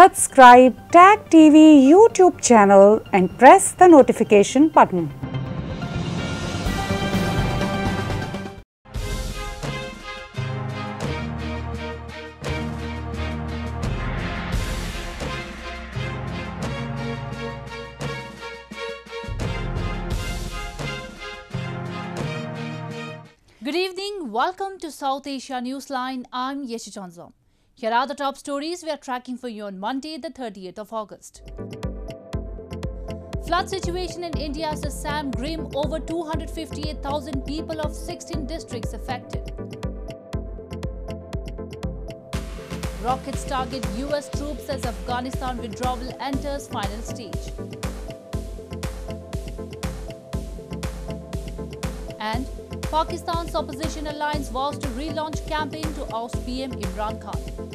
Subscribe Tag TV YouTube channel and press the notification button. Good evening. Welcome to South Asia Newsline. I'm Yeshi Chonzom. Here are the top stories we are tracking for you on Monday, the 30th of August. Flood situation in India says Sam Grim over 258,000 people of 16 districts affected. Rockets target US troops as Afghanistan withdrawal enters final stage. And Pakistan's opposition alliance vows to relaunch campaign to oust PM Imran Khan.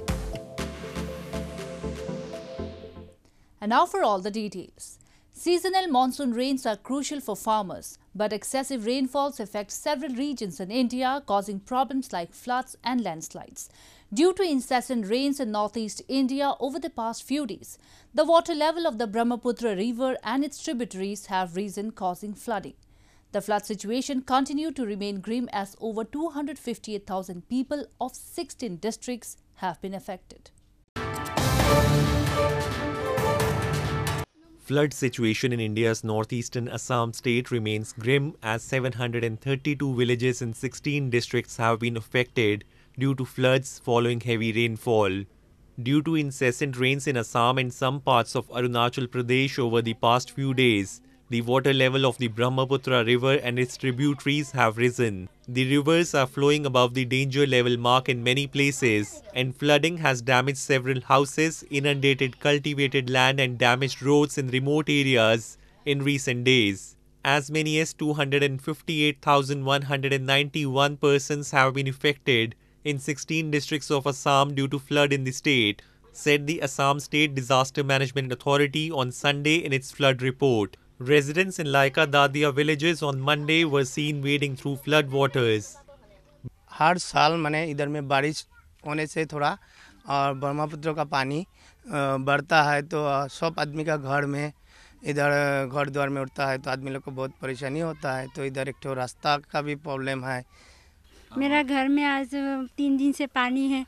And now for all the details. Seasonal monsoon rains are crucial for farmers, but excessive rainfalls affect several regions in India, causing problems like floods and landslides. Due to incessant rains in northeast India over the past few days, the water level of the Brahmaputra river and its tributaries have risen, causing flooding. The flood situation continued to remain grim as over 258,000 people of 16 districts have been affected. Flood situation in India's northeastern Assam state remains grim as 732 villages in 16 districts have been affected due to floods following heavy rainfall. Due to incessant rains in Assam and some parts of Arunachal Pradesh over the past few days, the water level of the Brahmaputra river and its tributaries have risen. The rivers are flowing above the danger level mark in many places, and flooding has damaged several houses, inundated cultivated land, and damaged roads in remote areas in recent days. As many as 258,191 persons have been affected in 16 districts of Assam due to flood in the state, said the Assam State Disaster Management Authority on Sunday in its flood report. Residents in Laika Dadia villages on Monday were seen wading through flood waters. हर साल मैंने इधर में बारिश होने से थोड़ा और ब्रह्मपुत्र का पानी बढ़ता है तो सब आदमी का घर में इधर घर द्वार में उठता है तो आदमी लोग को बहुत परेशानी होता है तो इधर एक रास्ता का भी प्रॉब्लम है मेरा घर में आज तीन दिन से पानी है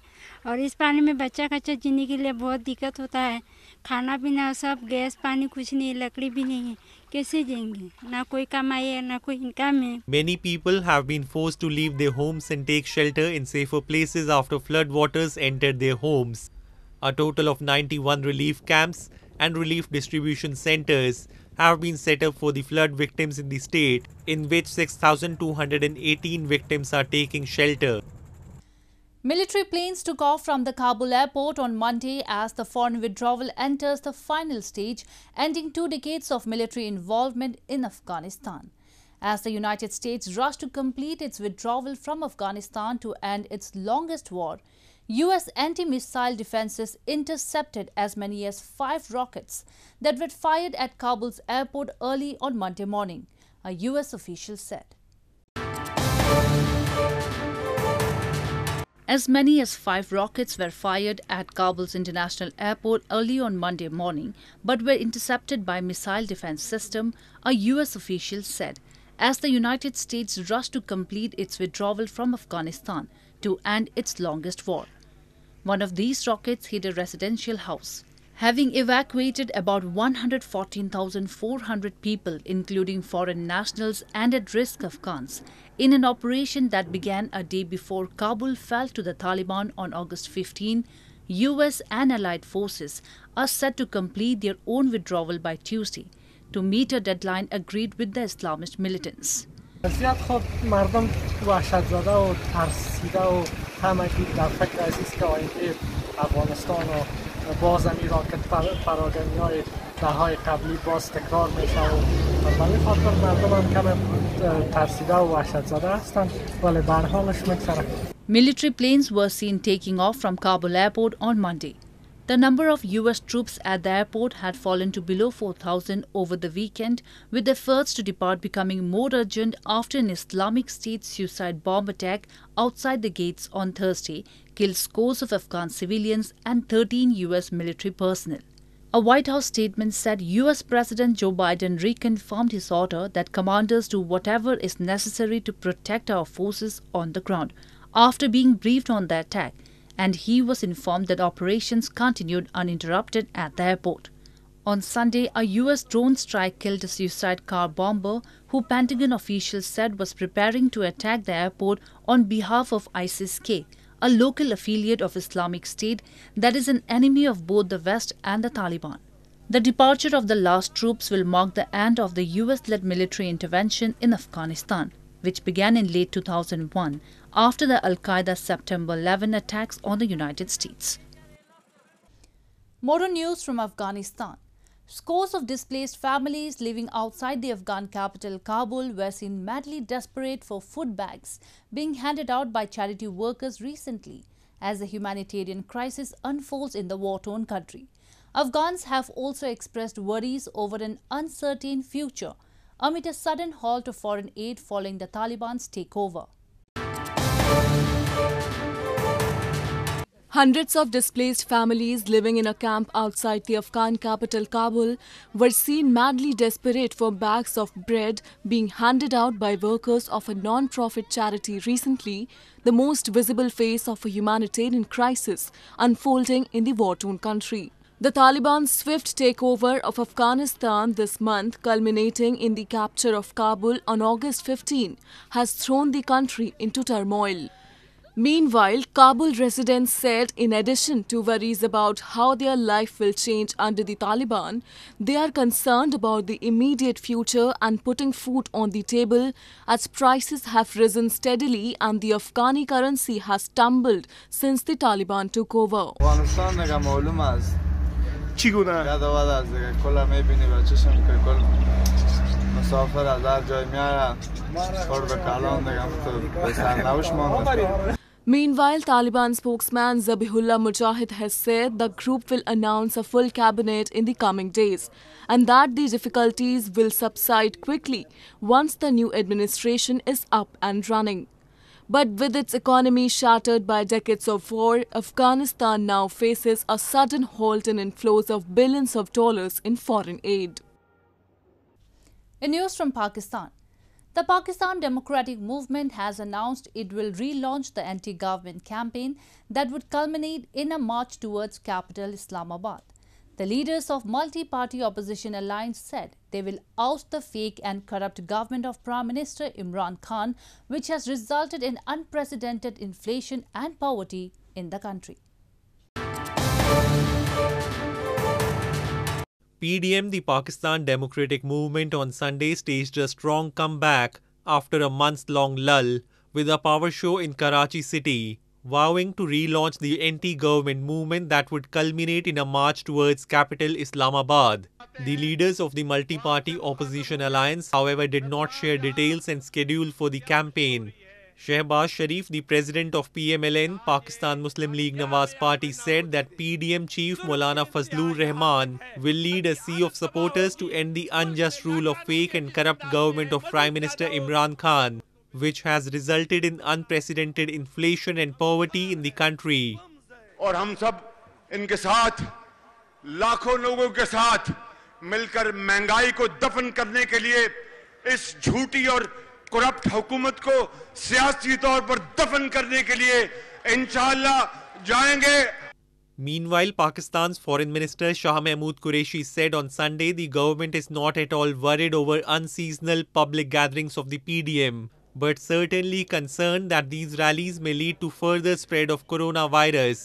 और इस पानी में बच्चा खच्चा जीने के लिए बहुत दिक्कत होता है खाना पीना सब गैस पानी कुछ नहीं लकड़ी भी नहीं है कैसे जाएंगे ना कोई कमाई है ना कोई इनकम है many people have been force to leave their homes and take shelter in safer places after flood waters entered their homes A total of 91 relief camps and relief distribution centers have been set up for the flood victims in the state, in which 6,218 victims are taking shelter. Military planes took off from the Kabul airport on Monday as the foreign withdrawal enters the final stage, ending two decades of military involvement in Afghanistan. As the United States rushed to complete its withdrawal from Afghanistan to end its longest war, U.S. anti-missile defenses intercepted as many as five rockets that were fired at Kabul's airport early on Monday morning, a U.S. official said. As many as five rockets were fired at Kabul's international airport early on Monday morning, but were intercepted by missile defense system, a U.S. official said, as the United States rushed to complete its withdrawal from Afghanistan to end its longest war. One of these rockets hit a residential house having evacuated about 114,400 people, including foreign nationals and at risk Afghans, in an operation that began a day before Kabul fell to the Taliban on August 15. US and allied forces are set to complete their own withdrawal by Tuesday to meet a deadline agreed with the Islamist militants. راکت پراگنی های ده های قبلی باز تکرار ولی خاطر مردم هم کم ترسیده و وحشت زده هستند ولی برحالش Military planes were seen taking off from Kabul airport on Monday. The number of US troops at the airport had fallen to below 4,000 over the weekend, with efforts to depart becoming more urgent after an Islamic State suicide bomb attack outside the gates on Thursday, killed scores of Afghan civilians and 13 U.S. military personnel. A White House statement said U.S. President Joe Biden reconfirmed his order that commanders do whatever is necessary to protect our forces on the ground after being briefed on the attack, and he was informed that operations continued uninterrupted at the airport. On Sunday, a U.S. drone strike killed a suicide car bomber who Pentagon officials said was preparing to attack the airport on behalf of ISIS-K, a local affiliate of Islamic State that is an enemy of both the West and the Taliban. The departure of the last troops will mark the end of the US-led military intervention in Afghanistan, which began in late 2001 after the al-Qaeda September 11 attacks on the United States. More news from Afghanistan. Scores of displaced families living outside the Afghan capital Kabul were seen madly desperate for food bags being handed out by charity workers recently as the humanitarian crisis unfolds in the war-torn country. Afghans have also expressed worries over an uncertain future amid a sudden halt of foreign aid following the Taliban's takeover. Hundreds of displaced families living in a camp outside the Afghan capital Kabul were seen madly desperate for bags of bread being handed out by workers of a non-profit charity recently, the most visible face of a humanitarian crisis unfolding in the war-torn country. The Taliban's swift takeover of Afghanistan this month, culminating in the capture of Kabul on August 15, has thrown the country into turmoil. Meanwhile, Kabul residents said in addition to worries about how their life will change under the Taliban, they are concerned about the immediate future and putting food on the table as prices have risen steadily and the Afghani currency has tumbled since the Taliban took over. مسافر از هر جای میاره خورد به کلان تو به سرنوش مانده Meanwhile, Taliban spokesman Zabihullah Mujahid has said the group will announce a full cabinet in the coming days and that the difficulties will subside quickly once the new administration is up and running. But with its economy shattered by decades of war, Afghanistan now faces a sudden halt in inflows of billions of dollars in foreign aid. In news from Pakistan, the Pakistan Democratic Movement has announced it will relaunch the anti-government campaign that would culminate in a march towards capital Islamabad. The leaders of multi-party opposition alliance said they will oust the fake and corrupt government of Prime Minister Imran Khan, which has resulted in unprecedented inflation and poverty in the country. PDM, the Pakistan Democratic Movement, on Sunday staged a strong comeback after a month long lull with a power show in Karachi city, vowing to relaunch the anti government movement that would culminate in a march towards capital Islamabad. The leaders of the multi party opposition alliance, however, did not share details and schedule for the campaign, Shehbaz Sharif, the president of PMLN, Pakistan Muslim League Nawaz Party, said that PDM chief Maulana Fazlur Rahman will lead a sea of supporters to end the unjust rule of fake and corrupt government of Prime Minister Imran Khan, which has resulted in unprecedented inflation and poverty in the country. मिलकर महंगाई को दफन करने के लिए इस झूठी और करप्ट हुकूमत को सियासी तौर पर दफन करने के लिए इंशाला जाएंगे Meanwhile, Pakistan's Foreign Minister Shah Mahmood Qureshi said on Sunday the government is not at all worried over unseasonal public gatherings of the PDM, but certainly concerned that these rallies may lead to further spread of coronavirus.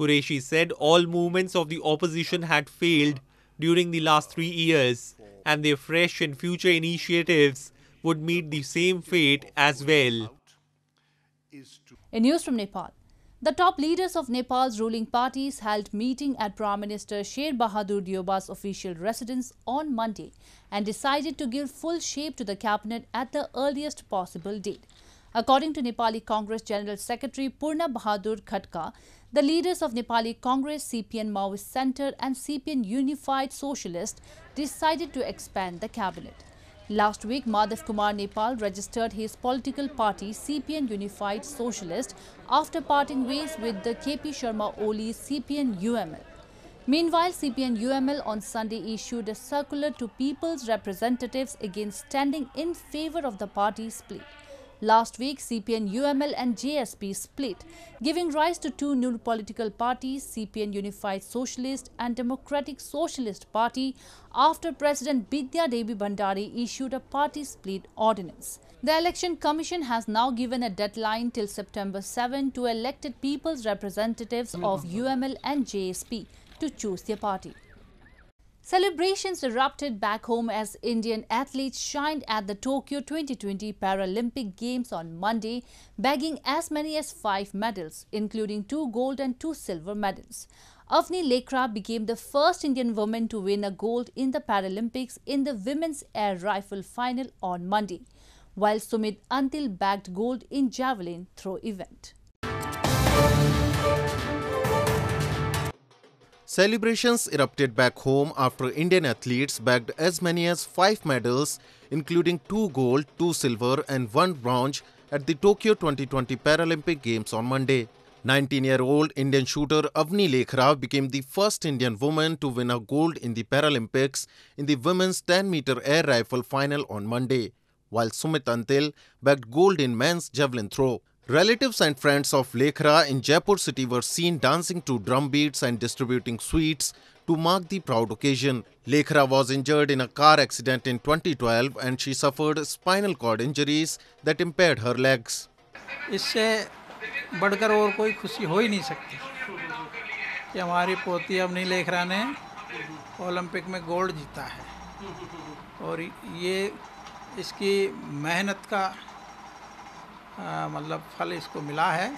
Qureshi said all movements of the opposition had failed during the last three years, and their fresh and future initiatives would meet the same fate as well. In news from Nepal, the top leaders of Nepal's ruling parties held meeting at Prime Minister Sher Bahadur Dioba's official residence on Monday and decided to give full shape to the cabinet at the earliest possible date. According to Nepali Congress General Secretary Purna Bahadur Khatka, the leaders of Nepali Congress, CPN Maoist Center and CPN Unified Socialist decided to expand the cabinet. Last week, Madhav Kumar Nepal registered his political party CPN Unified Socialist after parting ways with the KP Sharma Oli CPN UML. Meanwhile, CPN UML on Sunday issued a circular to people's representatives against standing in favor of the party's plea. Last week, CPN UML and JSP split, giving rise to two new political parties, CPN Unified Socialist and Democratic Socialist Party, after President Bidya Devi Bhandari issued a party split ordinance. The Election Commission has now given a deadline till September 7 to elected people's representatives of UML and JSP to choose their party. Celebrations erupted back home as Indian athletes shined at the Tokyo 2020 Paralympic Games on Monday, bagging as many as five medals, including two gold and two silver medals. Avni Lekra became the first Indian woman to win a gold in the Paralympics in the women's air rifle final on Monday, while Sumit Antil bagged gold in javelin throw event. Celebrations erupted back home after Indian athletes bagged as many as 5 medals, including 2 gold, 2 silver and 1 bronze at the Tokyo 2020 Paralympic Games on Monday. 19-year-old Indian shooter Avni Lekhra became the first Indian woman to win a gold in the Paralympics in the women's 10-meter air rifle final on Monday, while Sumit Antil bagged gold in men's javelin throw. Relatives and friends of Lekhra in Jaipur city were seen dancing to drum beats and distributing sweets to mark the proud occasion. Lekhra was injured in a car accident in 2012 and she suffered spinal cord injuries that impaired her legs. इससे बढ़कर और कोई खुशी हो ही नहीं सकती कि हमारी पोती अवनी लेखरा ने ओलंपिक में गोल्ड जीता है और ये इसकी मेहनत का मतलब फल इसको मिला है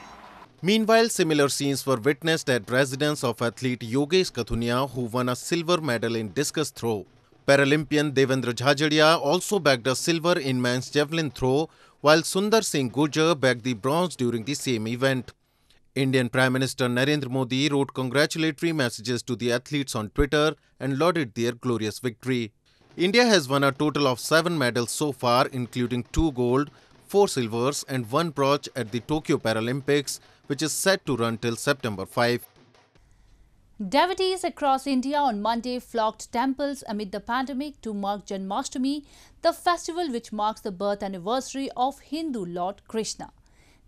Meanwhile, similar scenes were witnessed at residence of athlete Yogesh Kathunia, who won a silver medal in discus throw. Paralympian Devendra Jhajaria also bagged a silver in men's javelin throw, while Sundar Singh Gujar bagged the bronze during the same event. Indian Prime Minister Narendra Modi wrote congratulatory messages to the athletes on Twitter and lauded their glorious victory. India has won a total of seven medals so far, including two gold, 4 silvers and 1 bronze at the Tokyo Paralympics, which is set to run till September 5. Devotees across India on Monday flocked temples amid the pandemic to mark Janmashtami, the festival which marks the birth anniversary of Hindu Lord Krishna.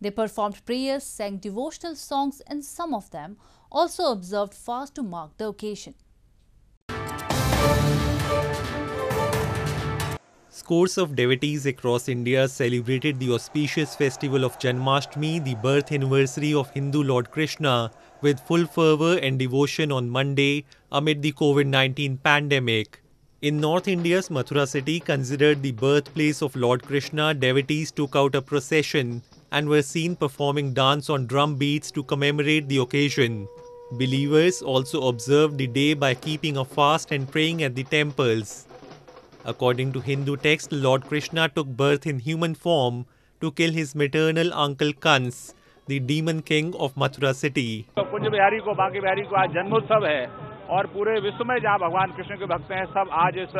They performed prayers, sang devotional songs and some of them also observed fast to mark the occasion. Scores of devotees across India celebrated the auspicious festival of Janmashtami, the birth anniversary of Hindu Lord Krishna, with full fervour and devotion on Monday amid the COVID-19 pandemic. In North India's Mathura city, considered the birthplace of Lord Krishna, devotees took out a procession and were seen performing dance on drum beats to commemorate the occasion. Believers also observed the day by keeping a fast and praying at the temples. According to Hindu text, Lord Krishna took birth in human form to kill his maternal uncle Kansa, the demon king of Mathura city. कुंज बिहारी को बांके बिहारी को आज जन्मोत्सव है और पूरे विश्व में जहां भगवान कृष्ण के भक्त हैं सब आज इस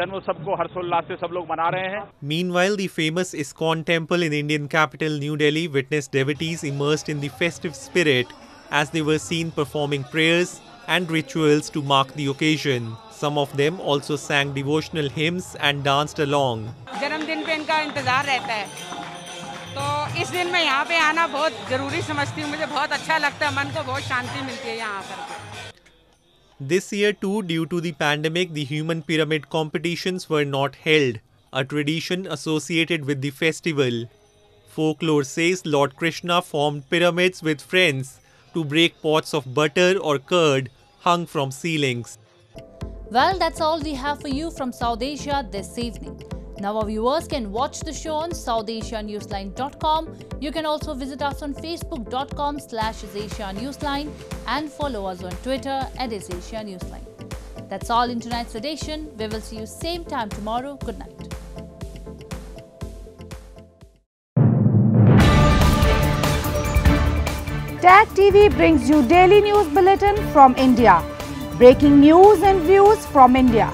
जन्मोत्सव को हर्षोल्लास से सब लोग मना रहे हैं Meanwhile, the famous Iskon temple in Indian capital New Delhi witnessed devotees immersed in the festive spirit as they were seen performing prayers and rituals to mark the occasion. Some of them also sang devotional hymns and danced along. जन्मदिन पे इनका इंतजार रहता है तो इस दिन मैं यहाँ पे आना बहुत जरूरी समझती हूँ मुझे बहुत अच्छा लगता है मन को बहुत शांति मिलती है यहाँ This year too, due to the pandemic, the human pyramid competitions were not held, a tradition associated with the festival. Folklore says Lord Krishna formed pyramids with friends to break pots of butter or curd hung from ceilings. Well, that's all we have for you from South Asia this evening. Now, our viewers can watch the show on SouthAsiaNewsline.com. You can also visit us on Facebook.com slash Newsline and follow us on Twitter at Newsline. That's all in tonight's edition. We will see you same time tomorrow. Good night. TAG TV brings you daily news bulletin from India breaking news and views from India.